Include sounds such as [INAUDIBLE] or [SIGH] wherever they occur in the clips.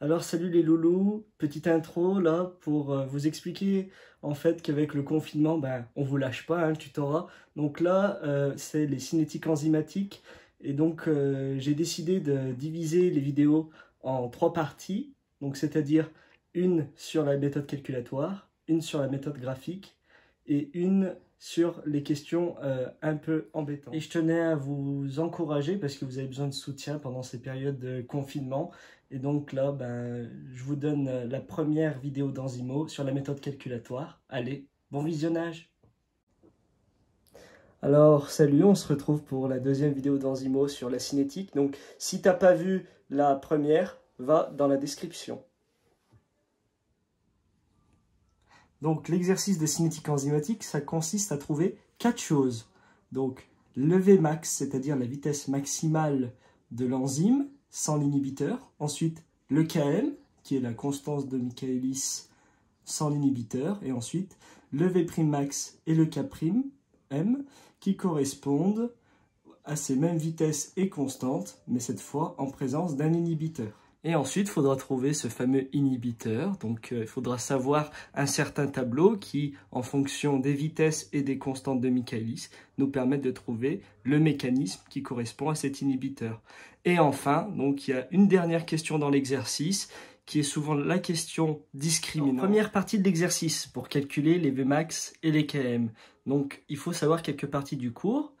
Alors salut les loulous, petite intro là pour euh, vous expliquer en fait qu'avec le confinement, ben on vous lâche pas hein, le tutorat. Donc là, euh, c'est les cinétiques enzymatiques et donc euh, j'ai décidé de diviser les vidéos en trois parties. Donc c'est-à-dire une sur la méthode calculatoire, une sur la méthode graphique et une sur les questions un peu embêtantes. Et je tenais à vous encourager parce que vous avez besoin de soutien pendant ces périodes de confinement et donc là, ben, je vous donne euh, la première vidéo d'enzymo sur la méthode calculatoire. Allez, bon visionnage alors salut, on se retrouve pour la deuxième vidéo d'enzymo sur la cinétique. Donc si tu t'as pas vu la première, va dans la description. Donc l'exercice de cinétique enzymatique, ça consiste à trouver quatre choses. Donc le Vmax, c'est-à-dire la vitesse maximale de l'enzyme, sans l'inhibiteur. Ensuite, le Km, qui est la constance de Michaelis sans l'inhibiteur. Et ensuite, le V'max et le K'm, qui correspondent à ces mêmes vitesses et constantes, mais cette fois en présence d'un inhibiteur. Et ensuite, il faudra trouver ce fameux inhibiteur. Donc, euh, il faudra savoir un certain tableau qui, en fonction des vitesses et des constantes de Michaelis, nous permettent de trouver le mécanisme qui correspond à cet inhibiteur. Et enfin, donc, il y a une dernière question dans l'exercice qui est souvent la question discriminante. Première partie de l'exercice pour calculer les Vmax et les Km. Donc, il faut savoir quelques parties du cours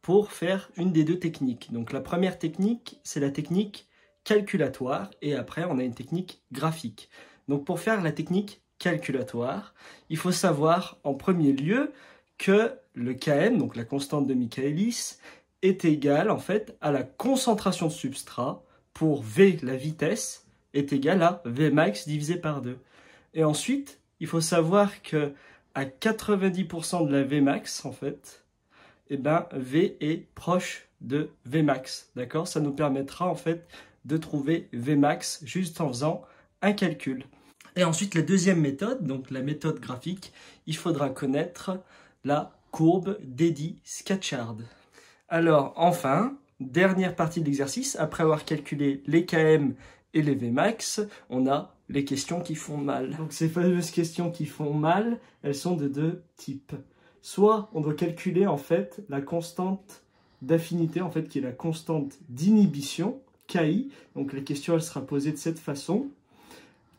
pour faire une des deux techniques. Donc, la première technique, c'est la technique calculatoire et après on a une technique graphique. Donc pour faire la technique calculatoire, il faut savoir en premier lieu que le Km, donc la constante de Michaelis, est égal en fait à la concentration de substrat pour V, la vitesse, est égale à Vmax divisé par 2. Et ensuite, il faut savoir que à 90% de la Vmax en fait, et eh ben, V est proche de Vmax. D'accord Ça nous permettra en fait de trouver Vmax juste en faisant un calcul. Et ensuite, la deuxième méthode, donc la méthode graphique, il faudra connaître la courbe d'Eddie Scatchard. Alors, enfin, dernière partie de l'exercice, après avoir calculé les KM et les Vmax, on a les questions qui font mal. Donc ces fameuses questions qui font mal, elles sont de deux types. Soit on doit calculer en fait la constante d'affinité, en fait qui est la constante d'inhibition, KI. Donc la question elle sera posée de cette façon.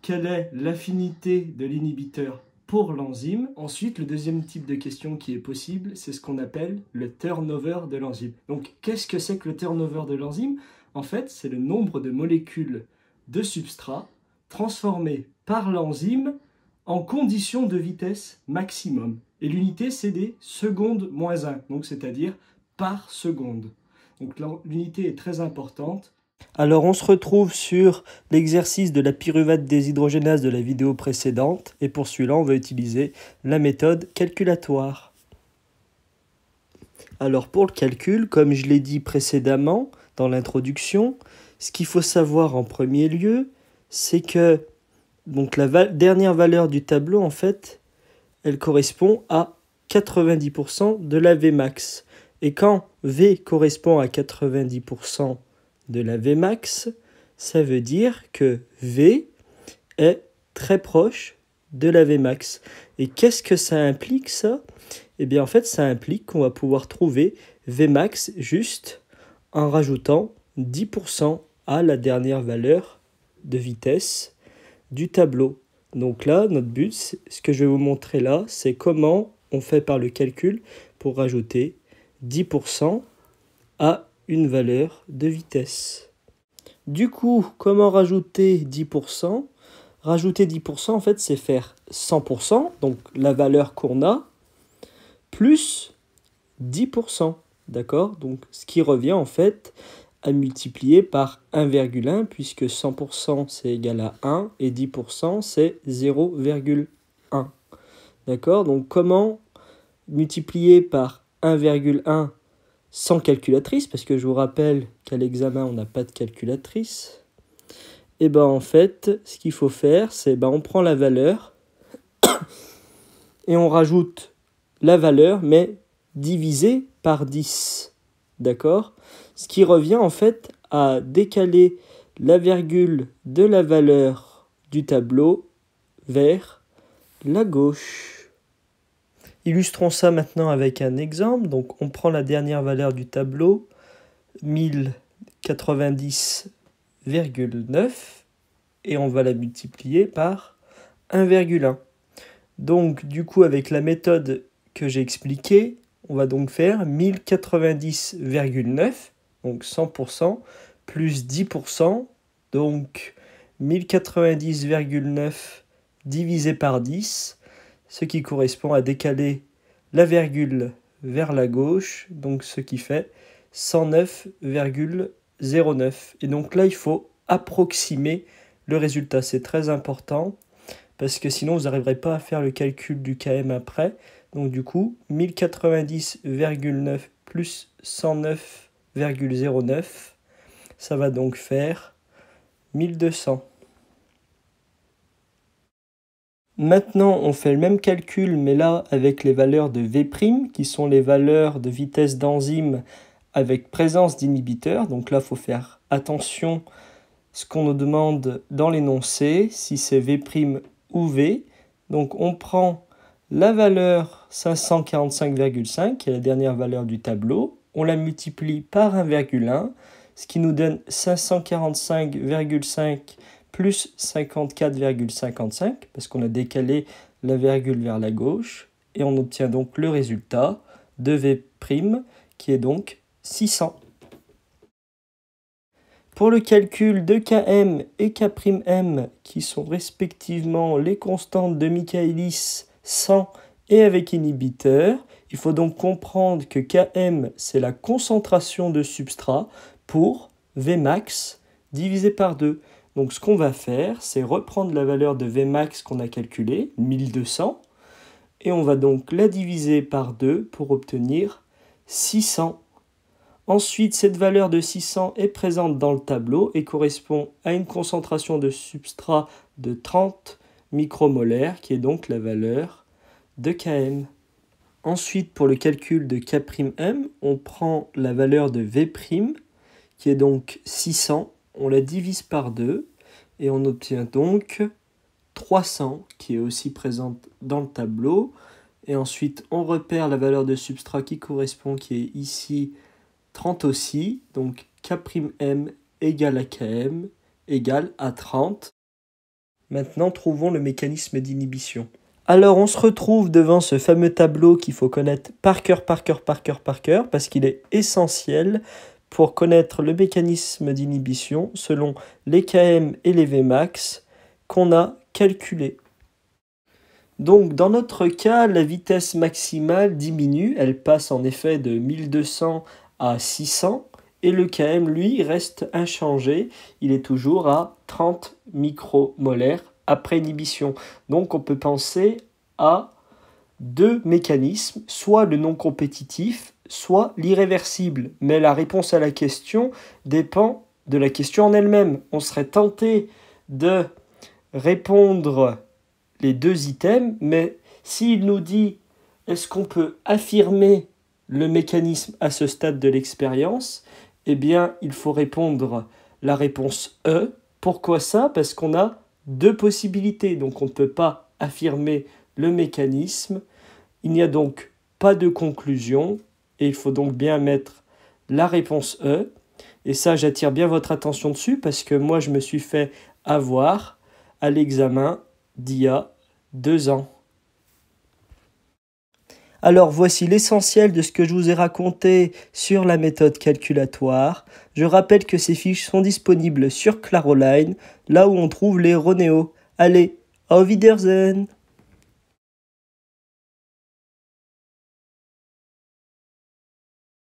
Quelle est l'affinité de l'inhibiteur pour l'enzyme. Ensuite, le deuxième type de question qui est possible, c'est ce qu'on appelle le turnover de l'enzyme. Donc, qu'est-ce que c'est que le turnover de l'enzyme En fait, c'est le nombre de molécules de substrat transformées par l'enzyme en conditions de vitesse maximum. Et l'unité, c'est des secondes moins 1, donc c'est-à-dire par seconde. Donc l'unité est très importante alors on se retrouve sur l'exercice de la pyruvate déshydrogénase de la vidéo précédente et pour celui-là on va utiliser la méthode calculatoire. Alors pour le calcul, comme je l'ai dit précédemment dans l'introduction, ce qu'il faut savoir en premier lieu, c'est que donc la dernière valeur du tableau en fait, elle correspond à 90% de la Vmax. Et quand V correspond à 90% de la Vmax, ça veut dire que V est très proche de la Vmax. Et qu'est-ce que ça implique ça Eh bien en fait ça implique qu'on va pouvoir trouver Vmax juste en rajoutant 10% à la dernière valeur de vitesse du tableau. Donc là, notre but, ce que je vais vous montrer là, c'est comment on fait par le calcul pour rajouter 10% à une valeur de vitesse. Du coup, comment rajouter 10% Rajouter 10%, en fait, c'est faire 100%, donc la valeur qu'on a, plus 10%, d'accord Donc, ce qui revient, en fait, à multiplier par 1,1, puisque 100% c'est égal à 1, et 10% c'est 0,1. D'accord Donc, comment multiplier par 1,1 sans calculatrice, parce que je vous rappelle qu'à l'examen, on n'a pas de calculatrice, et eh ben en fait, ce qu'il faut faire, c'est ben on prend la valeur [COUGHS] et on rajoute la valeur, mais divisée par 10. D'accord Ce qui revient en fait à décaler la virgule de la valeur du tableau vers la gauche. Illustrons ça maintenant avec un exemple. Donc on prend la dernière valeur du tableau, 1090,9, et on va la multiplier par 1,1. Donc du coup avec la méthode que j'ai expliquée, on va donc faire 1090,9, donc 100%, plus 10%, donc 1090,9 divisé par 10, ce qui correspond à décaler la virgule vers la gauche, donc ce qui fait 109,09. Et donc là, il faut approximer le résultat. C'est très important parce que sinon, vous n'arriverez pas à faire le calcul du KM après. Donc du coup, 1090,9 plus 109,09, ça va donc faire 1200. Maintenant, on fait le même calcul, mais là avec les valeurs de V', qui sont les valeurs de vitesse d'enzyme avec présence d'inhibiteur. Donc là, il faut faire attention ce qu'on nous demande dans l'énoncé, si c'est V' ou V. Donc on prend la valeur 545,5, qui est la dernière valeur du tableau, on la multiplie par 1,1, ce qui nous donne 545,5 plus 54,55 parce qu'on a décalé la virgule vers la gauche et on obtient donc le résultat de V' qui est donc 600. Pour le calcul de Km et K'm qui sont respectivement les constantes de Michaelis 100 et avec inhibiteur, il faut donc comprendre que Km c'est la concentration de substrat pour Vmax divisé par 2. Donc ce qu'on va faire, c'est reprendre la valeur de Vmax qu'on a calculée, 1200, et on va donc la diviser par 2 pour obtenir 600. Ensuite, cette valeur de 600 est présente dans le tableau et correspond à une concentration de substrat de 30 micromolaires, qui est donc la valeur de Km. Ensuite, pour le calcul de K'm, on prend la valeur de V', qui est donc 600, on la divise par 2 et on obtient donc 300 qui est aussi présente dans le tableau. Et ensuite, on repère la valeur de substrat qui correspond, qui est ici 30 aussi. Donc K'M égale à Km égale à 30. Maintenant, trouvons le mécanisme d'inhibition. Alors, on se retrouve devant ce fameux tableau qu'il faut connaître par cœur, par cœur, par cœur, par cœur, parce qu'il est essentiel pour connaître le mécanisme d'inhibition selon les Km et les Vmax qu'on a calculés. Donc dans notre cas, la vitesse maximale diminue, elle passe en effet de 1200 à 600 et le Km lui reste inchangé, il est toujours à 30 micromolaires après inhibition. Donc on peut penser à deux mécanismes, soit le non compétitif soit l'irréversible. Mais la réponse à la question dépend de la question en elle-même. On serait tenté de répondre les deux items, mais s'il nous dit est-ce qu'on peut affirmer le mécanisme à ce stade de l'expérience, eh bien il faut répondre la réponse E. Pourquoi ça Parce qu'on a deux possibilités, donc on ne peut pas affirmer le mécanisme. Il n'y a donc pas de conclusion, et il faut donc bien mettre la réponse E. Et ça, j'attire bien votre attention dessus parce que moi, je me suis fait avoir à l'examen d'il y a deux ans. Alors voici l'essentiel de ce que je vous ai raconté sur la méthode calculatoire. Je rappelle que ces fiches sont disponibles sur Claroline, là où on trouve les Ronéo. Allez, au Wiedersehen